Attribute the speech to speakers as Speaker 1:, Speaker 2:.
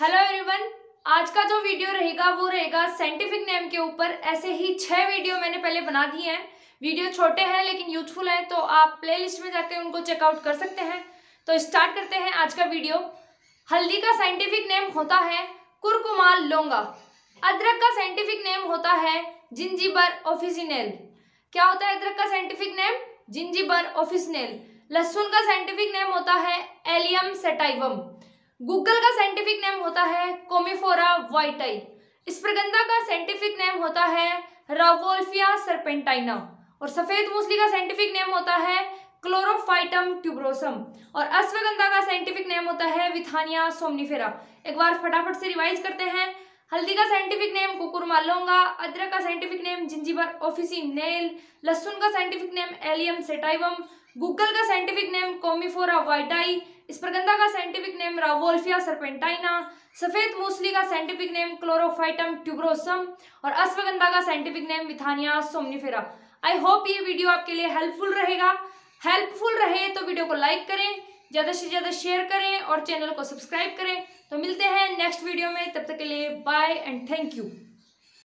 Speaker 1: hello everyone आज का जो वीडियो रहेगा वो रहेगा साइंटिफिक नेम के ऊपर ऐसे ही छह वीडियो मैंने पहले बना दिए हैं वीडियो छोटे हैं लेकिन यूजफुल हैं तो आप प्लेलिस्ट में जाकर उनको चेकआउट कर सकते हैं तो स्टार्ट करते हैं आज का वीडियो हल्दी का साइंटिफिक नेम होता है कुरकुमाल लोंगा अदरक का साइंटिफिक नेम होता है जिंजीबर ऑफिसिनेल क्या होता है अदरक का साइंटिफिक नेम जिंजीबर ऑफिसनेल लहसुन का साइंटिफिक नेम होता है एलियम सेटाइवम गूगल का साइंटिफिक नेम होता है कोमिफोरा वाइटाई स्प्रगंधा का साइंटिफिक नेम होता है रावोल्फिया सरपेंटाइना और सफेद मूसली का साइंटिफिक नेम होता है क्लोरोफाइटम ट्यूब्रोसम और अश्वगंधा का साइंटिफिक नेम होता है विथानिया सोमनीफेरा एक बार फटाफट से रिवाइज करते हैं हल्दी का साइंटिफिक नेम कुकुर मालोंगा अदरक का साइंटिफिक नेम जिंजीबर ऑफिसी नेल लहसुन का साइंटिफिक नेम एलियम सेटाइवम गूगल का साइंटिफिक नेम कोमिफोरा वाइटाई स्प्रगंधा का साइंटिफिक नेम रावोल्फिया सरपेंटाइना सफ़ेद मूसली का साइंटिफिक नेम क्लोरोफाइटम ट्यूब्रोसम और अश्वगंधा का साइंटिफिक नेम मिथानिया सोमनीफेरा आई होप ये वीडियो आपके लिए हेल्पफुल रहेगा हेल्पफुल रहे तो वीडियो को लाइक करें ज़्यादा से ज़्यादा शेयर करें और चैनल को सब्सक्राइब करें तो मिलते हैं नेक्स्ट वीडियो में तब तक के लिए बाय एंड थैंक यू